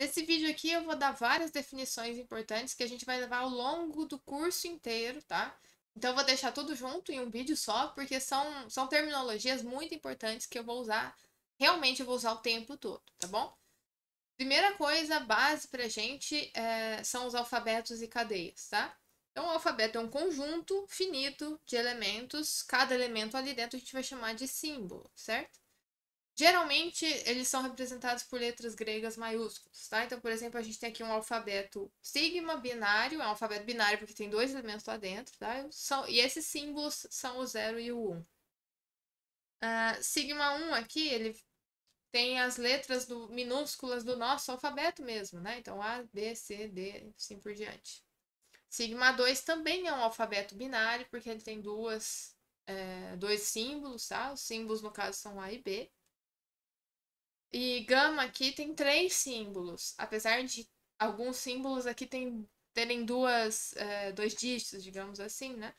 Nesse vídeo aqui eu vou dar várias definições importantes que a gente vai levar ao longo do curso inteiro, tá? Então eu vou deixar tudo junto em um vídeo só, porque são, são terminologias muito importantes que eu vou usar, realmente eu vou usar o tempo todo, tá bom? Primeira coisa, base pra gente é, são os alfabetos e cadeias, tá? Então o alfabeto é um conjunto finito de elementos, cada elemento ali dentro a gente vai chamar de símbolo, certo? Geralmente, eles são representados por letras gregas maiúsculas, tá? Então, por exemplo, a gente tem aqui um alfabeto sigma binário, é um alfabeto binário porque tem dois elementos lá dentro, tá? São, e esses símbolos são o 0 e o 1. Um. Uh, sigma 1 aqui, ele tem as letras do, minúsculas do nosso alfabeto mesmo, né? Então, A, B, C, D, assim por diante. Sigma 2 também é um alfabeto binário, porque ele tem duas, é, dois símbolos, tá? Os símbolos, no caso, são A e B. E gama aqui tem três símbolos, apesar de alguns símbolos aqui tem, terem duas, é, dois dígitos, digamos assim, né?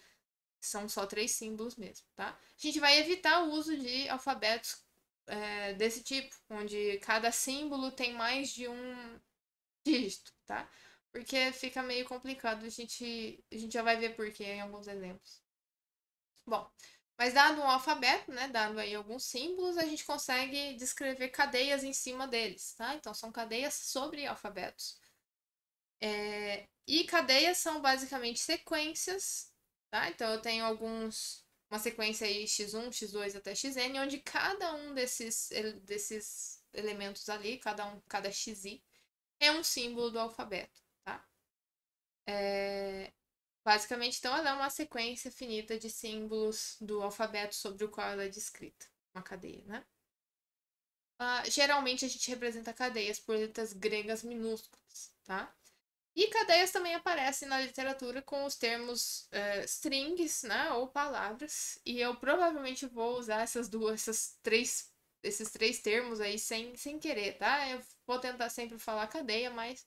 São só três símbolos mesmo, tá? A gente vai evitar o uso de alfabetos é, desse tipo, onde cada símbolo tem mais de um dígito, tá? Porque fica meio complicado, a gente, a gente já vai ver porquê em alguns exemplos. Bom, mas dado um alfabeto, né, dado aí alguns símbolos, a gente consegue descrever cadeias em cima deles, tá? Então são cadeias sobre alfabetos. É... E cadeias são basicamente sequências, tá? Então eu tenho alguns uma sequência aí x1, x2 até xn, onde cada um desses desses elementos ali, cada um, cada xi é um símbolo do alfabeto, tá? É... Basicamente, então, ela é uma sequência finita de símbolos do alfabeto sobre o qual ela é descrita. Uma cadeia, né? Uh, geralmente, a gente representa cadeias por letras gregas minúsculas, tá? E cadeias também aparecem na literatura com os termos uh, strings, né? Ou palavras. E eu provavelmente vou usar essas duas, essas três, esses três termos aí sem, sem querer, tá? Eu vou tentar sempre falar cadeia, mas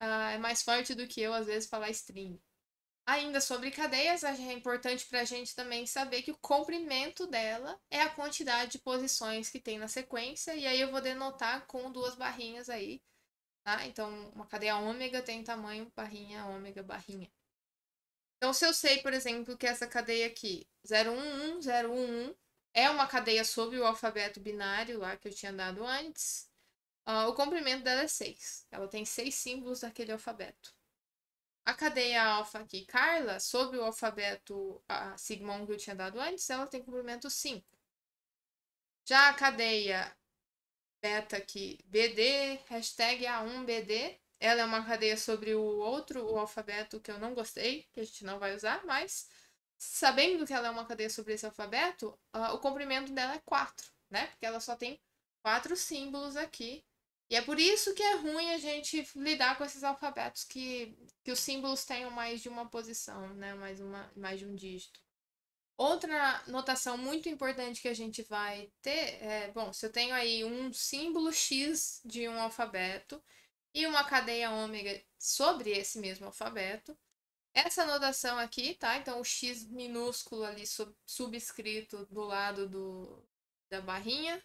uh, é mais forte do que eu, às vezes, falar string. Ainda sobre cadeias, é importante para a gente também saber que o comprimento dela é a quantidade de posições que tem na sequência, e aí eu vou denotar com duas barrinhas aí, tá? Então, uma cadeia ômega tem tamanho barrinha, ômega, barrinha. Então, se eu sei, por exemplo, que essa cadeia aqui, 011011 é uma cadeia sob o alfabeto binário lá que eu tinha dado antes, uh, o comprimento dela é 6. Ela tem seis símbolos daquele alfabeto. A cadeia alfa aqui, Carla, sobre o alfabeto a Sigmund que eu tinha dado antes, ela tem comprimento 5. Já a cadeia beta aqui, BD, hashtag A1BD, ela é uma cadeia sobre o outro o alfabeto que eu não gostei, que a gente não vai usar, mas sabendo que ela é uma cadeia sobre esse alfabeto, uh, o comprimento dela é 4, né? Porque ela só tem quatro símbolos aqui e é por isso que é ruim a gente lidar com esses alfabetos que, que os símbolos tenham mais de uma posição, né? mais, uma, mais de um dígito. Outra notação muito importante que a gente vai ter é, bom, se eu tenho aí um símbolo X de um alfabeto e uma cadeia ômega sobre esse mesmo alfabeto, essa notação aqui, tá? Então, o X minúsculo ali sub, subscrito do lado do, da barrinha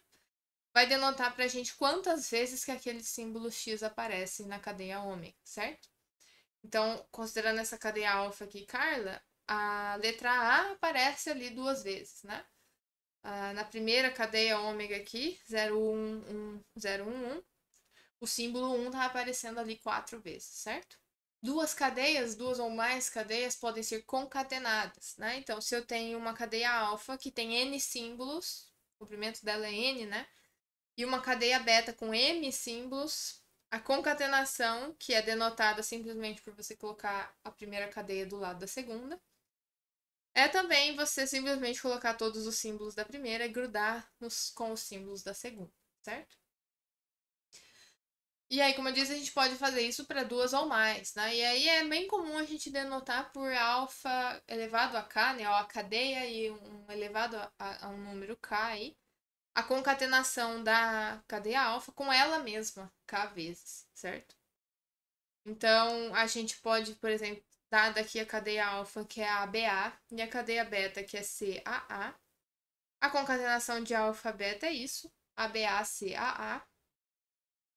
vai denotar para a gente quantas vezes que aquele símbolo X aparece na cadeia ômega, certo? Então, considerando essa cadeia alfa aqui, Carla, a letra A aparece ali duas vezes, né? Ah, na primeira cadeia ômega aqui, 011011, o símbolo 1 está aparecendo ali quatro vezes, certo? Duas cadeias, duas ou mais cadeias podem ser concatenadas, né? Então, se eu tenho uma cadeia alfa que tem N símbolos, o comprimento dela é N, né? e uma cadeia beta com M símbolos. A concatenação, que é denotada simplesmente por você colocar a primeira cadeia do lado da segunda. É também você simplesmente colocar todos os símbolos da primeira e grudar nos, com os símbolos da segunda, certo? E aí, como eu disse, a gente pode fazer isso para duas ou mais, né? E aí é bem comum a gente denotar por alfa elevado a k, né? Ou a cadeia e um elevado a, a um número k aí a concatenação da cadeia alfa com ela mesma, k vezes, certo? Então, a gente pode, por exemplo, dar daqui a cadeia alfa, que é a ABA, e a cadeia beta, que é CAA. A concatenação de alfa beta é isso, ABACAA,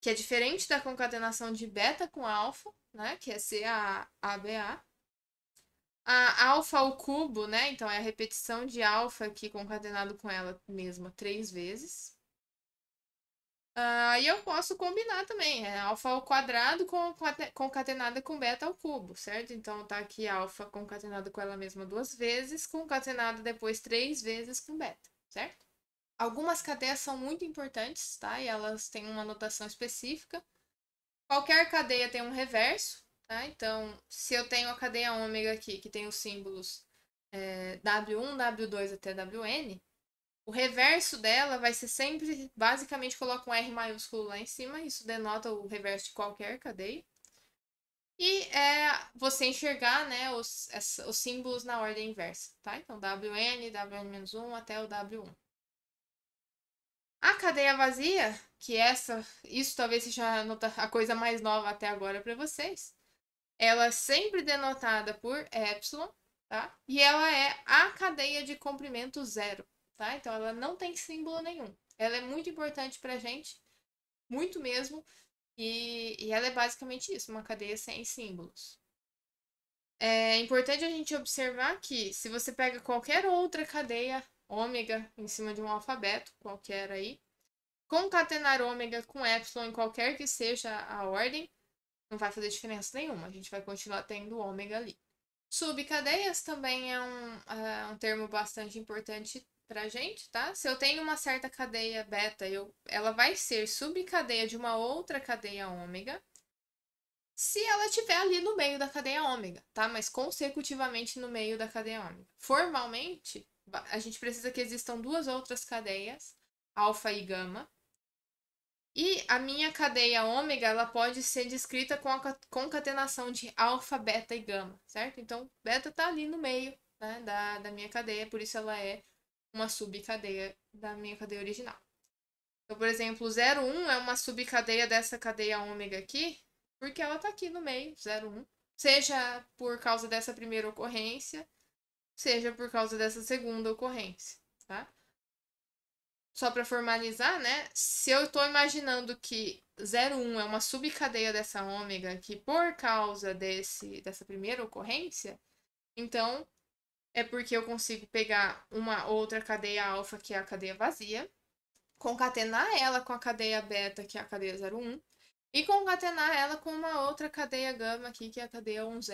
que é diferente da concatenação de beta com alfa, né, que é CAA, ABA. A alfa ao cubo, né? Então é a repetição de alfa aqui concatenado com ela mesma três vezes. Aí uh, eu posso combinar também. É alfa ao quadrado concatenada com beta ao cubo, certo? Então tá aqui alfa concatenada com ela mesma duas vezes, concatenada depois três vezes com beta, certo? Algumas cadeias são muito importantes, tá? E elas têm uma notação específica. Qualquer cadeia tem um reverso, Tá? Então, se eu tenho a cadeia ômega aqui, que tem os símbolos é, W1, W2 até WN, o reverso dela vai ser sempre, basicamente, coloca um R maiúsculo lá em cima, isso denota o reverso de qualquer cadeia. E é você enxergar né, os, os símbolos na ordem inversa, tá? Então, WN, WN-1 até o W1. A cadeia vazia, que é essa, isso talvez seja a coisa mais nova até agora para vocês, ela é sempre denotada por epsilon, tá? E ela é a cadeia de comprimento zero, tá? Então ela não tem símbolo nenhum. Ela é muito importante pra gente, muito mesmo, e, e ela é basicamente isso, uma cadeia sem símbolos. É importante a gente observar que se você pega qualquer outra cadeia ômega em cima de um alfabeto, qualquer aí, concatenar ômega com epsilon em qualquer que seja a ordem, não vai fazer diferença nenhuma. A gente vai continuar tendo ômega ali. Subcadeias também é um, é um termo bastante importante pra gente, tá? Se eu tenho uma certa cadeia beta, eu, ela vai ser subcadeia de uma outra cadeia ômega, se ela estiver ali no meio da cadeia ômega, tá? Mas consecutivamente no meio da cadeia ômega. Formalmente, a gente precisa que existam duas outras cadeias, alfa e gama, e a minha cadeia ômega, ela pode ser descrita com a concatenação de alfa, beta e gama, certo? Então, beta tá ali no meio né, da, da minha cadeia, por isso ela é uma subcadeia da minha cadeia original. Então, por exemplo, 01 é uma subcadeia dessa cadeia ômega aqui, porque ela tá aqui no meio, 01. Seja por causa dessa primeira ocorrência, seja por causa dessa segunda ocorrência, tá? só para formalizar, né? Se eu estou imaginando que 01 é uma subcadeia dessa ômega, que por causa desse, dessa primeira ocorrência, então é porque eu consigo pegar uma outra cadeia alfa, que é a cadeia vazia, concatenar ela com a cadeia beta, que é a cadeia 01, e concatenar ela com uma outra cadeia gama aqui, que é a cadeia 1011,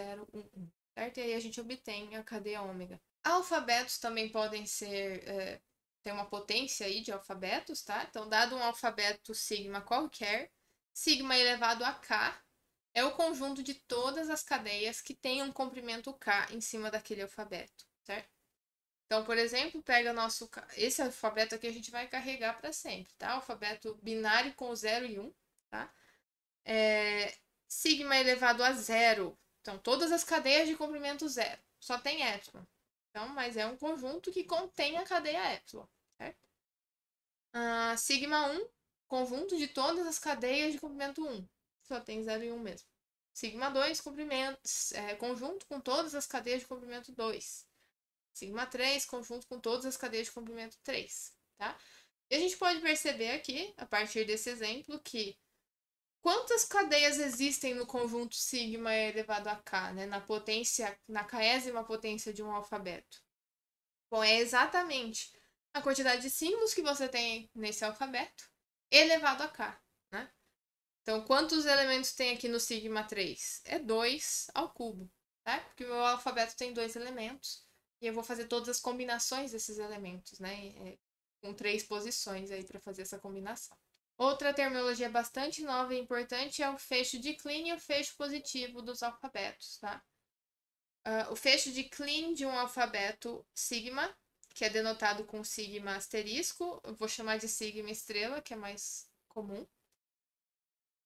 certo? E aí a gente obtém a cadeia ômega. Alfabetos também podem ser é, tem uma potência aí de alfabetos, tá? Então, dado um alfabeto sigma qualquer, sigma elevado a k é o conjunto de todas as cadeias que têm um comprimento k em cima daquele alfabeto, certo? Então, por exemplo, pega nosso esse alfabeto aqui a gente vai carregar para sempre, tá? Alfabeto binário com 0 e 1, um, tá? É, sigma elevado a zero. Então, todas as cadeias de comprimento zero. Só tem epsilon. Então, mas é um conjunto que contém a cadeia epsilon. Uh, sigma 1, conjunto de todas as cadeias de comprimento 1. Só tem 0 e 1 mesmo. Sigma 2, é, conjunto com todas as cadeias de comprimento 2. Sigma 3, conjunto com todas as cadeias de comprimento 3. Tá? E a gente pode perceber aqui, a partir desse exemplo, que quantas cadeias existem no conjunto sigma elevado a k, né? na potência, na késima potência de um alfabeto? Bom, é exatamente a quantidade de símbolos que você tem nesse alfabeto elevado a k, né? Então, quantos elementos tem aqui no sigma 3? É 2 ao cubo, tá? Porque o meu alfabeto tem dois elementos e eu vou fazer todas as combinações desses elementos, né? É, com três posições aí para fazer essa combinação. Outra terminologia bastante nova e importante é o fecho de Kleene e o fecho positivo dos alfabetos, tá? Uh, o fecho de Kleene de um alfabeto sigma que é denotado com sigma asterisco. Eu vou chamar de sigma estrela, que é mais comum.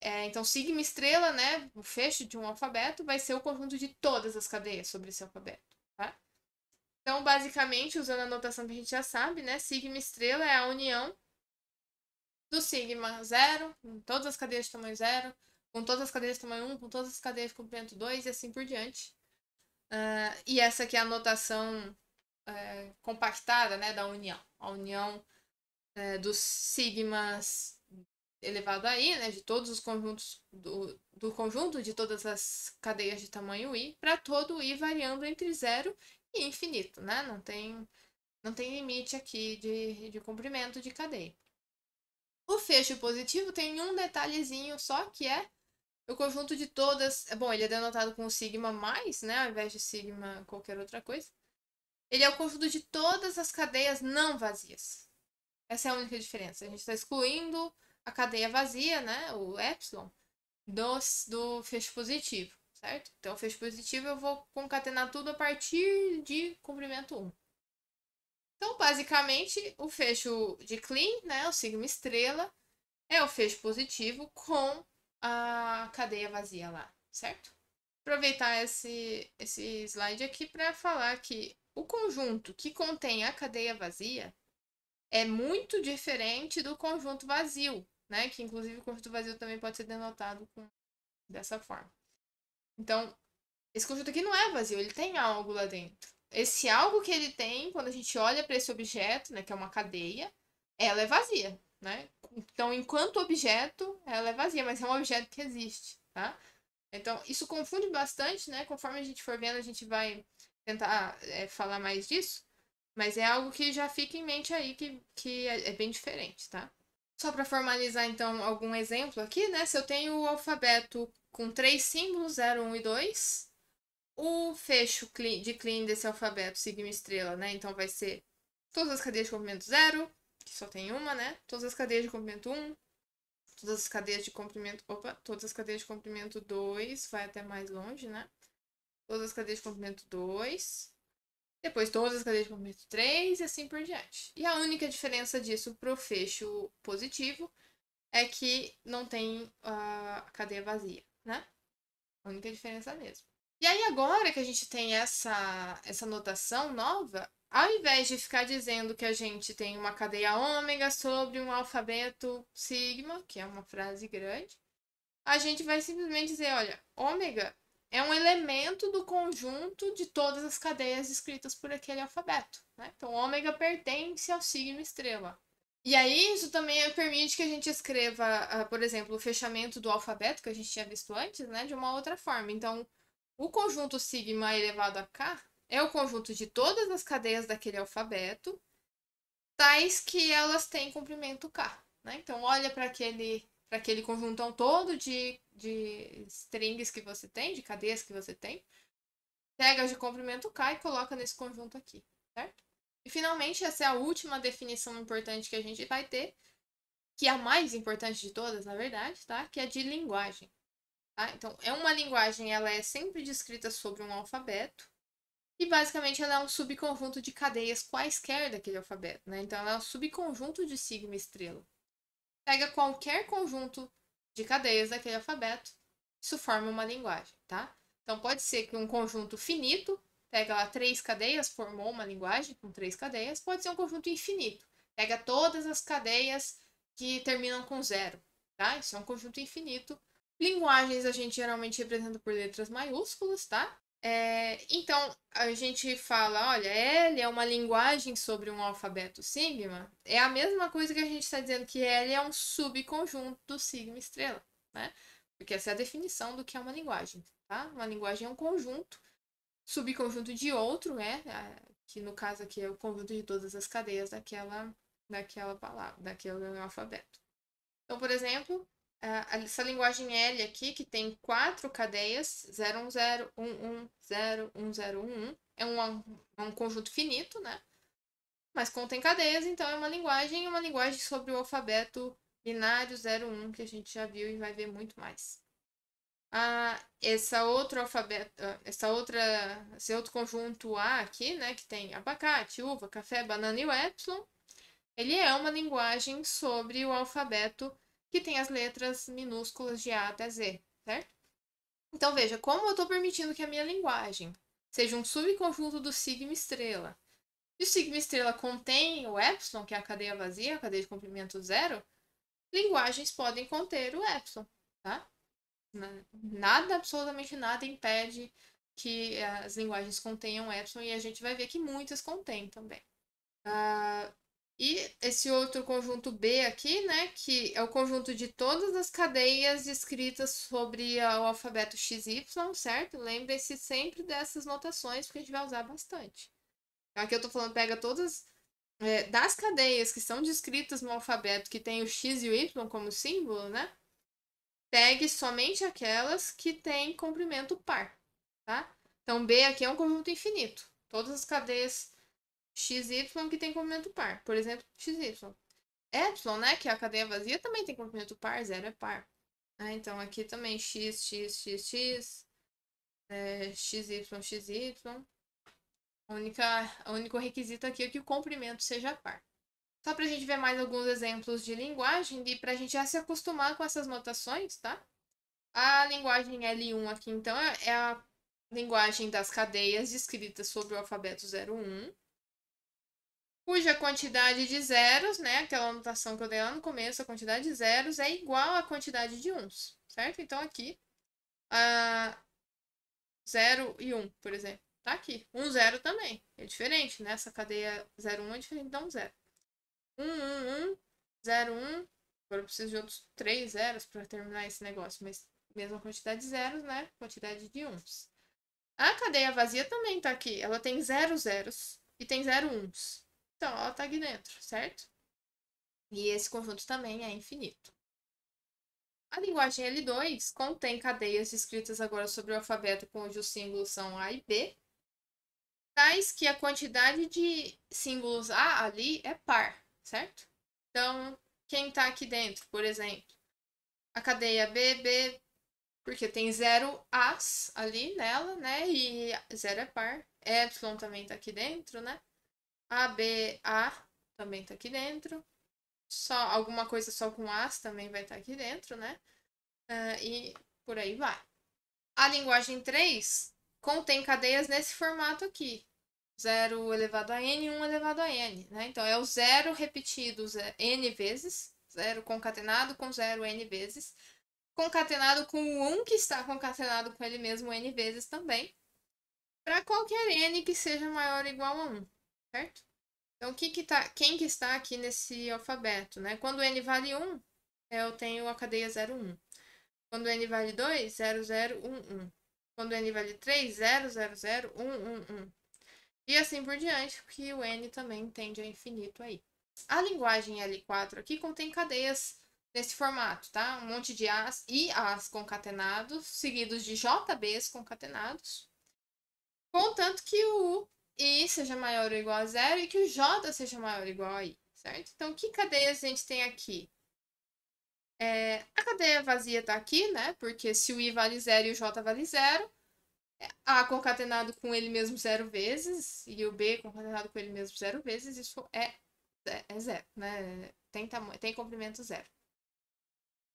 É, então, sigma estrela, né, o fecho de um alfabeto, vai ser o conjunto de todas as cadeias sobre esse alfabeto. Tá? Então, basicamente, usando a notação que a gente já sabe, né, sigma estrela é a união do sigma zero, com todas as cadeias de tamanho zero, com todas as cadeias de tamanho 1, um, com todas as cadeias de comprimento 2 e assim por diante. Uh, e essa aqui é a notação é, compactada né, da união. A união é, dos sigmas elevado a i, né, de todos os conjuntos, do, do conjunto de todas as cadeias de tamanho i, para todo i variando entre zero e infinito. Né? Não, tem, não tem limite aqui de, de comprimento de cadeia. O fecho positivo tem um detalhezinho só que é o conjunto de todas. Bom, ele é denotado com sigma mais, né? Ao invés de sigma qualquer outra coisa. Ele é o conjunto de todas as cadeias não vazias. Essa é a única diferença. A gente está excluindo a cadeia vazia, né? O epsilon, do, do fecho positivo, certo? Então, fecho positivo eu vou concatenar tudo a partir de comprimento 1. Então, basicamente, o fecho de clean, né? O sigma estrela, é o fecho positivo com a cadeia vazia lá, certo? Aproveitar esse, esse slide aqui para falar que o conjunto que contém a cadeia vazia é muito diferente do conjunto vazio, né? Que inclusive o conjunto vazio também pode ser denotado com... dessa forma. Então, esse conjunto aqui não é vazio, ele tem algo lá dentro. Esse algo que ele tem, quando a gente olha para esse objeto, né, que é uma cadeia, ela é vazia, né? Então, enquanto objeto, ela é vazia, mas é um objeto que existe, tá? Então, isso confunde bastante, né? Conforme a gente for vendo, a gente vai tentar ah, é, falar mais disso, mas é algo que já fica em mente aí que, que é, é bem diferente, tá? Só para formalizar, então, algum exemplo aqui, né? Se eu tenho o alfabeto com três símbolos, 0, 1 um e 2, o fecho de clean desse alfabeto sigma uma estrela, né? Então vai ser todas as cadeias de comprimento 0, que só tem uma, né? Todas as cadeias de comprimento 1, um, todas as cadeias de comprimento. Opa, todas as cadeias de comprimento 2 vai até mais longe, né? todas as cadeias de comprimento 2, depois todas as cadeias de comprimento 3 e assim por diante. E a única diferença disso para o fecho positivo é que não tem ah, a cadeia vazia, né? A única diferença mesmo. E aí agora que a gente tem essa, essa notação nova, ao invés de ficar dizendo que a gente tem uma cadeia ômega sobre um alfabeto sigma, que é uma frase grande, a gente vai simplesmente dizer, olha, ômega é um elemento do conjunto de todas as cadeias descritas por aquele alfabeto. Né? Então, ômega pertence ao signo estrela. E aí, isso também permite que a gente escreva, ah, por exemplo, o fechamento do alfabeto, que a gente tinha visto antes, né, de uma outra forma. Então, o conjunto sigma elevado a k é o conjunto de todas as cadeias daquele alfabeto, tais que elas têm comprimento k. Né? Então, olha para aquele para aquele conjuntão todo de, de strings que você tem, de cadeias que você tem. Pega de comprimento K e coloca nesse conjunto aqui, certo? E finalmente, essa é a última definição importante que a gente vai ter, que é a mais importante de todas, na verdade, tá? Que é de linguagem. Tá? Então, é uma linguagem, ela é sempre descrita sobre um alfabeto, e basicamente ela é um subconjunto de cadeias quaisquer daquele alfabeto, né? Então, ela é um subconjunto de sigma estrela pega qualquer conjunto de cadeias daquele alfabeto, isso forma uma linguagem, tá? Então pode ser que um conjunto finito pega lá três cadeias, formou uma linguagem com três cadeias, pode ser um conjunto infinito, pega todas as cadeias que terminam com zero, tá? Isso é um conjunto infinito. Linguagens a gente geralmente representa por letras maiúsculas, tá? É, então, a gente fala, olha, L é uma linguagem sobre um alfabeto sigma, é a mesma coisa que a gente está dizendo que L é um subconjunto do sigma estrela, né? Porque essa é a definição do que é uma linguagem, tá? Uma linguagem é um conjunto, subconjunto de outro, né? Que no caso aqui é o conjunto de todas as cadeias daquela, daquela palavra, daquele alfabeto. Então, por exemplo, ah, essa linguagem L aqui, que tem quatro cadeias, 0, 1, 0, 1, 1, 0, 1, 0, 1, 1, é um, é é um conjunto finito, né? Mas contém cadeias, então é uma linguagem, uma linguagem sobre o alfabeto binário 01, que a gente já viu e vai ver muito mais. Ah, essa outro alfabeto, ah, essa outra, esse outro conjunto A aqui, né, que tem abacate, uva, café, banana e o Y, ele é uma linguagem sobre o alfabeto que tem as letras minúsculas de A até Z, certo? Então veja, como eu estou permitindo que a minha linguagem seja um subconjunto do sigma estrela, e o sigma estrela contém o epsilon, que é a cadeia vazia, a cadeia de comprimento zero, linguagens podem conter o epsilon, tá? Nada, absolutamente nada impede que eh, as linguagens contenham epsilon e a gente vai ver que muitas contêm também. Uh, e esse outro conjunto B aqui, né, que é o conjunto de todas as cadeias descritas sobre o alfabeto XY, certo? lembre se sempre dessas notações, porque a gente vai usar bastante. Aqui eu tô falando, pega todas é, das cadeias que são descritas no alfabeto que tem o X e o Y como símbolo, né? Pegue somente aquelas que têm comprimento par, tá? Então, B aqui é um conjunto infinito. Todas as cadeias XY que tem comprimento par. Por exemplo, XY. Y, né? Que é a cadeia vazia, também tem comprimento par, zero é par. Ah, então aqui também x, x, x, x, é, x, y, x, y. única, o único requisito aqui é que o comprimento seja par. Só para a gente ver mais alguns exemplos de linguagem e para a gente já se acostumar com essas notações, tá? A linguagem L1 aqui, então, é, é a linguagem das cadeias descritas sobre o alfabeto 01 cuja quantidade de zeros, né, aquela anotação que eu dei lá no começo, a quantidade de zeros é igual à quantidade de uns, certo? Então aqui, 0 e 1, um, por exemplo, tá aqui. 1, um 0 também, é diferente, né? Essa cadeia 0, 1 um é diferente da 1, 0. 1, 1, 1, 0, 1, agora eu preciso de outros 3 zeros para terminar esse negócio, mas mesma quantidade de zeros, né? Quantidade de uns. A cadeia vazia também tá aqui, ela tem 0 zero zeros e tem 0 uns. Então, ela está aqui dentro, certo? E esse conjunto também é infinito. A linguagem L2 contém cadeias descritas agora sobre o alfabeto cujos os símbolos são A e B, tais que a quantidade de símbolos A ali é par, certo? Então, quem está aqui dentro, por exemplo, a cadeia B, B, porque tem zero As ali nela, né? E zero é par. Epsilon também está aqui dentro, né? ABA também tá aqui dentro. Só alguma coisa só com as também vai estar tá aqui dentro, né? Uh, e por aí vai. A linguagem 3 contém cadeias nesse formato aqui. 0 elevado a n, 1 elevado a n, né? Então, é o 0 repetido n vezes, 0 concatenado com 0 n vezes, concatenado com o 1 que está concatenado com ele mesmo n vezes também, para qualquer n que seja maior ou igual a 1 certo? Então, que que tá, quem que está aqui nesse alfabeto, né? Quando n vale 1, é, eu tenho a cadeia 01. Quando n vale 2, 0011. Quando n vale 3, 000111. E assim por diante, porque o n também tende a infinito aí. A linguagem L4 aqui contém cadeias nesse formato, tá? Um monte de As e As concatenados, seguidos de JBs concatenados. Contanto que o i seja maior ou igual a zero e que o j seja maior ou igual a i, certo? Então, que cadeias a gente tem aqui? É, a cadeia vazia está aqui, né? Porque se o i vale zero e o j vale zero, é a concatenado com ele mesmo zero vezes e o b concatenado com ele mesmo zero vezes, isso é, é, é zero, né? Tem, tamanho, tem comprimento zero.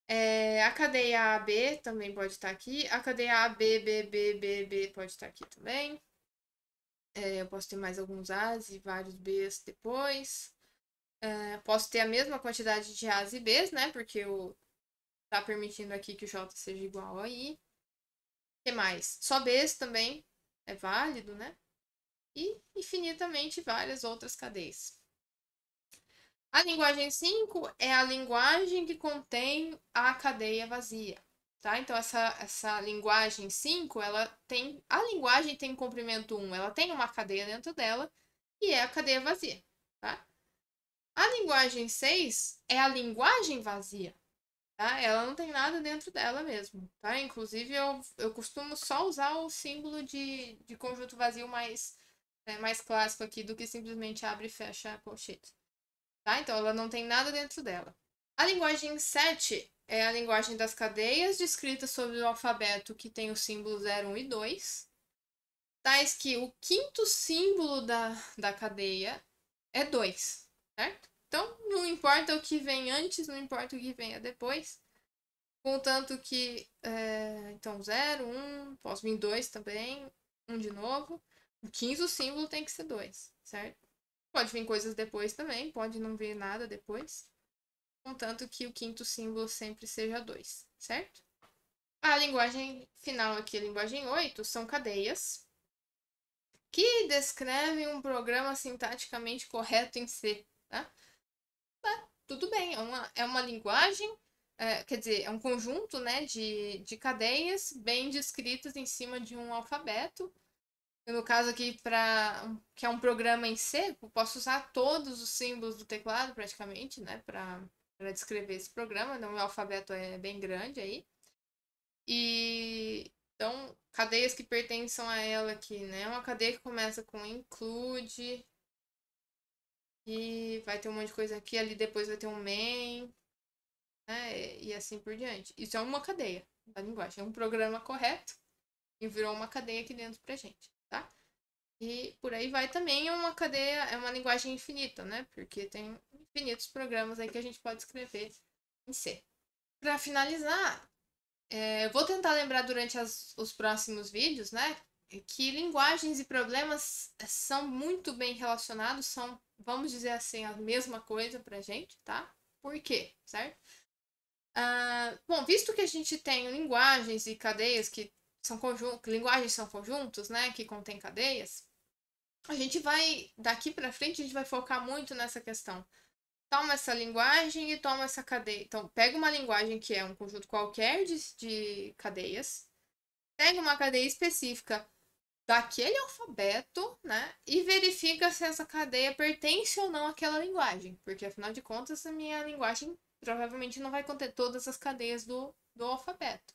É, a cadeia AB também pode estar tá aqui. A cadeia ABBBBB pode estar tá aqui também. É, eu posso ter mais alguns As e vários Bs depois. É, posso ter a mesma quantidade de As e Bs, né? Porque eu tá permitindo aqui que o J seja igual a I. O que mais? Só Bs também é válido, né? E infinitamente várias outras cadeias. A linguagem 5 é a linguagem que contém a cadeia vazia. Tá? Então, essa, essa linguagem 5, ela tem. A linguagem tem comprimento 1, um, ela tem uma cadeia dentro dela e é a cadeia vazia. Tá? A linguagem 6 é a linguagem vazia. Tá? Ela não tem nada dentro dela mesmo. Tá? Inclusive, eu, eu costumo só usar o símbolo de, de conjunto vazio mais, né, mais clássico aqui do que simplesmente abre e fecha a colchete. Tá? Então, ela não tem nada dentro dela. A linguagem 7 é a linguagem das cadeias descrita sobre o alfabeto que tem o símbolo 0, 1 e 2, tais que o quinto símbolo da, da cadeia é 2, certo? Então, não importa o que vem antes, não importa o que venha depois, contanto que, é, então, 0, 1, posso vir 2 também, 1 um de novo, o quinto símbolo tem que ser 2, certo? Pode vir coisas depois também, pode não vir nada depois contanto que o quinto símbolo sempre seja 2, certo? A linguagem final aqui, linguagem 8, são cadeias que descrevem um programa sintaticamente correto em C. Tá? tá? tudo bem, é uma, é uma linguagem, é, quer dizer, é um conjunto né, de, de cadeias bem descritas em cima de um alfabeto. No caso aqui, pra, que é um programa em C, posso usar todos os símbolos do teclado praticamente, né? Para para descrever esse programa. Então, o alfabeto é bem grande aí. E então, cadeias que pertencem a ela aqui, né? É uma cadeia que começa com include. E vai ter um monte de coisa aqui, ali depois vai ter um main, né? E assim por diante. Isso é uma cadeia da linguagem. É um programa correto e virou uma cadeia aqui dentro pra gente, tá? E por aí vai também é uma cadeia, é uma linguagem infinita, né? Porque tem infinitos programas aí que a gente pode escrever em C. Para finalizar, é, vou tentar lembrar durante as, os próximos vídeos, né? Que linguagens e problemas são muito bem relacionados, são, vamos dizer assim, a mesma coisa pra gente, tá? Por quê, certo? Ah, bom, visto que a gente tem linguagens e cadeias que são conjuntos, linguagens são conjuntos, né? Que contém cadeias, a gente vai, daqui para frente, a gente vai focar muito nessa questão toma essa linguagem e toma essa cadeia. Então, pega uma linguagem que é um conjunto qualquer de, de cadeias, pega uma cadeia específica daquele alfabeto, né? E verifica se essa cadeia pertence ou não àquela linguagem. Porque, afinal de contas, a minha linguagem provavelmente não vai conter todas as cadeias do, do alfabeto.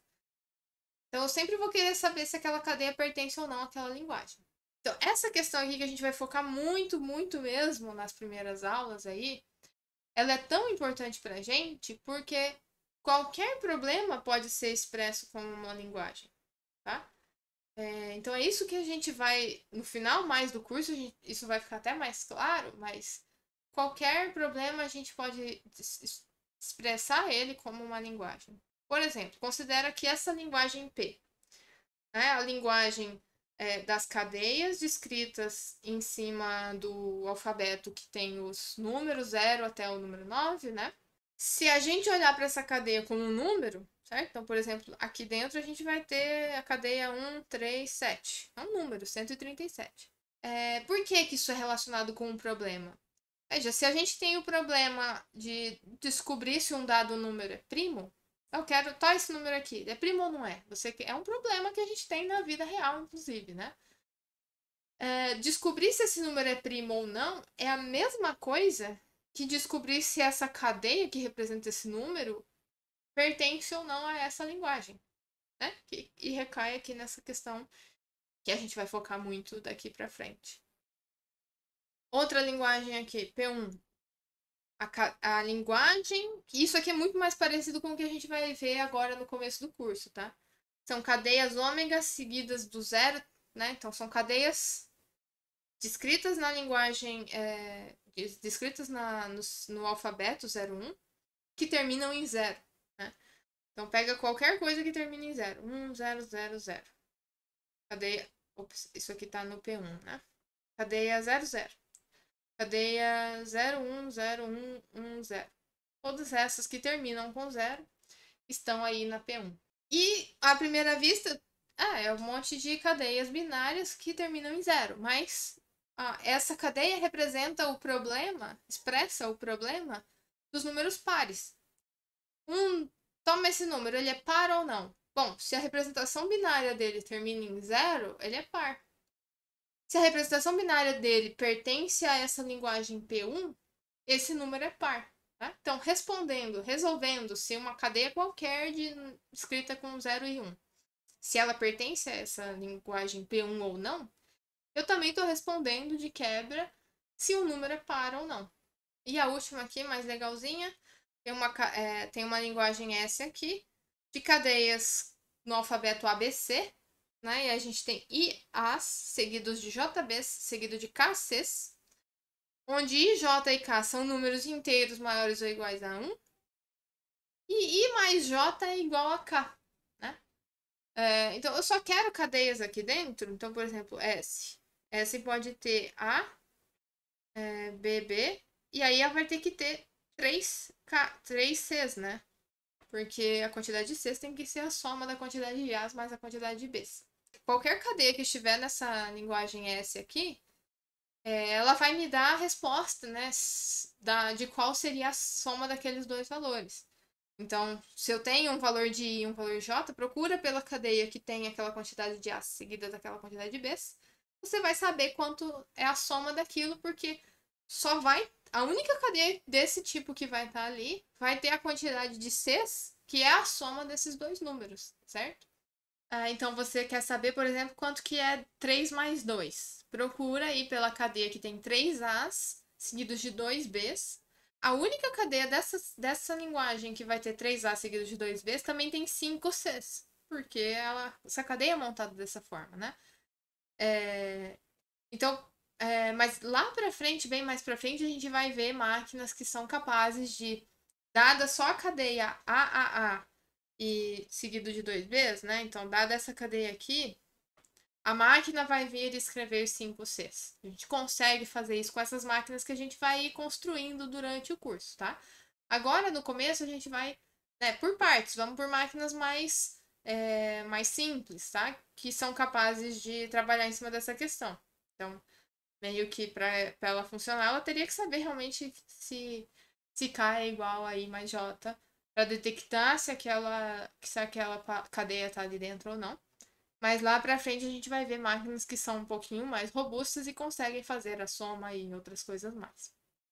Então, eu sempre vou querer saber se aquela cadeia pertence ou não àquela linguagem. Então, essa questão aqui que a gente vai focar muito, muito mesmo nas primeiras aulas aí, ela é tão importante para a gente porque qualquer problema pode ser expresso como uma linguagem, tá? É, então é isso que a gente vai, no final mais do curso, gente, isso vai ficar até mais claro, mas qualquer problema a gente pode expressar ele como uma linguagem. Por exemplo, considera que essa linguagem P, né, a linguagem é, das cadeias descritas em cima do alfabeto que tem os números 0 até o número 9, né? Se a gente olhar para essa cadeia como um número, certo? Então, por exemplo, aqui dentro a gente vai ter a cadeia 1, 3, 7. É um número, 137. É, eh, por que, que isso é relacionado com um problema? Veja, se a gente tem o problema de descobrir se um dado número é primo, eu quero tá esse número aqui. É primo ou não é? Você é um problema que a gente tem na vida real, inclusive, né? É, descobrir se esse número é primo ou não é a mesma coisa que descobrir se essa cadeia que representa esse número pertence ou não a essa linguagem, né? Que, e recai aqui nessa questão que a gente vai focar muito daqui para frente. Outra linguagem aqui, P1 a, a linguagem. Isso aqui é muito mais parecido com o que a gente vai ver agora no começo do curso, tá? São cadeias ômega seguidas do zero, né? Então são cadeias descritas na linguagem. É, descritas na, no, no alfabeto 01 que terminam em zero. Né? Então pega qualquer coisa que termine em zero. 1, 0, 0, 0. Cadeia. Ops, isso aqui tá no P1, né? Cadeia 00 cadeia 0101110. Todas essas que terminam com zero estão aí na P1. E à primeira vista, ah, é um monte de cadeias binárias que terminam em zero, mas ah, essa cadeia representa o problema, expressa o problema dos números pares. Um, toma esse número, ele é par ou não? Bom, se a representação binária dele termina em zero, ele é par. Se a representação binária dele pertence a essa linguagem P1, esse número é par. Tá? Então, respondendo, resolvendo-se uma cadeia qualquer de escrita com 0 e 1, um, se ela pertence a essa linguagem P1 ou não, eu também estou respondendo de quebra se o número é par ou não. E a última aqui, mais legalzinha, tem uma, é, tem uma linguagem S aqui, de cadeias no alfabeto ABC, né? E a gente tem IAs seguidos de JBs, seguido de KCs, onde IJ e K são números inteiros maiores ou iguais a 1, e I mais J é igual a K, né? É, então, eu só quero cadeias aqui dentro, então, por exemplo, S. S pode ter A, é, BB, e aí ela vai ter que ter três, K, três Cs, né? Porque a quantidade de Cs tem que ser a soma da quantidade de As mais a quantidade de Bs. Qualquer cadeia que estiver nessa linguagem S aqui, é, ela vai me dar a resposta, né? Da, de qual seria a soma daqueles dois valores. Então, se eu tenho um valor de I e um valor J, procura pela cadeia que tem aquela quantidade de As seguida daquela quantidade de Bs. Você vai saber quanto é a soma daquilo, porque só vai a única cadeia desse tipo que vai estar tá ali vai ter a quantidade de Cs, que é a soma desses dois números, certo? Ah, então você quer saber, por exemplo, quanto que é 3 mais 2. Procura aí pela cadeia que tem 3 As seguidos de 2 Bs. A única cadeia dessa, dessa linguagem que vai ter 3 As seguidos de 2 Bs também tem 5 Cs. Porque ela, essa cadeia é montada dessa forma, né? É, então, é, mas lá para frente, bem mais para frente, a gente vai ver máquinas que são capazes de, dada só a cadeia AAA e seguido de dois Bs, né? Então, dada essa cadeia aqui, a máquina vai vir escrever 5 cinco Cs. A gente consegue fazer isso com essas máquinas que a gente vai ir construindo durante o curso, tá? Agora, no começo, a gente vai, né, por partes, vamos por máquinas mais, é, mais simples, tá? Que são capazes de trabalhar em cima dessa questão. Então, meio que para ela funcionar, ela teria que saber realmente se, se K é igual a I mais J para detectar se aquela, se aquela cadeia tá ali dentro ou não. Mas lá para frente a gente vai ver máquinas que são um pouquinho mais robustas e conseguem fazer a soma e outras coisas mais.